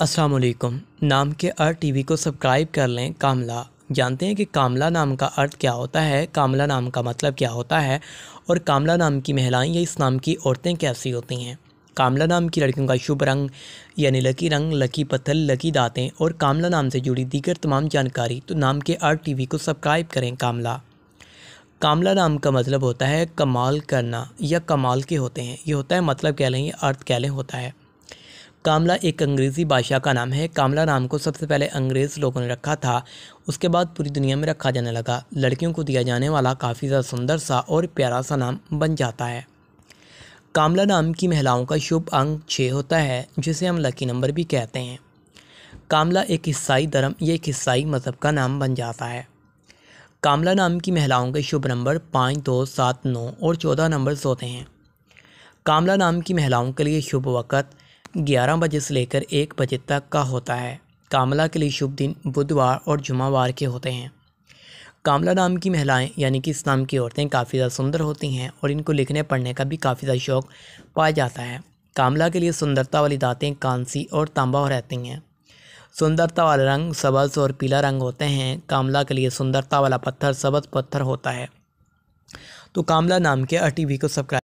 असलकम नाम के अर्थ टीवी को सब्सक्राइब कर लें कामला जानते हैं कि कामला नाम का अर्थ क्या होता है कामला नाम का मतलब क्या होता है और कामला नाम की महिलाएं या इस नाम की औरतें कैसी होती हैं कामला नाम की लड़कियों का शुभ रंग यानी लकी रंग लकी पत्थर लकी दांतें और कामला नाम से जुड़ी दीगर तमाम जानकारी तो नाम के टी वी को सब्सक्राइब करें कामला कामला नाम का मतलब होता है कमाल करना या कमाल के होते हैं ये होता है मतलब कह लें या अर्थ कह लें होता है कामला एक अंग्रेज़ी भाषा का नाम है कामला नाम को सबसे पहले अंग्रेज़ लोगों ने रखा था उसके बाद पूरी दुनिया में रखा जाने लगा लड़कियों को दिया जाने वाला काफ़ी ज़्यादा सुंदर सा और प्यारा सा नाम बन जाता है कामला नाम की महिलाओं का शुभ अंक छः होता है जिसे हम लकी नंबर भी कहते हैं कामला एक ईसाई धर्म या एक ईसाई मज़हब का नाम बन जाता है कामला नाम की महिलाओं के शुभ नंबर पाँच दो सात नौ और चौदह नंबर्स होते हैं कामला नाम की महिलाओं के लिए शुभ वक़्त ग्यारह बजे से लेकर एक बजे तक का होता है कामला के लिए शुभ दिन बुधवार और जुमावार के होते हैं कामला नाम की महिलाएं यानी कि इस नाम की औरतें काफ़ी ज़्यादा सुंदर होती हैं और इनको लिखने पढ़ने का भी काफ़ी ज़्यादा शौक़ पाया जाता है कामला के लिए सुंदरता वाली दाँतें कांसी और तांबा रहती हैं सुंदरता वाला रंग सबज और पीला रंग होते हैं कामला के लिए सुंदरता वाला पत्थर सबज पत्थर होता है तो कामला नाम के अटीवी को सब्सक्राइब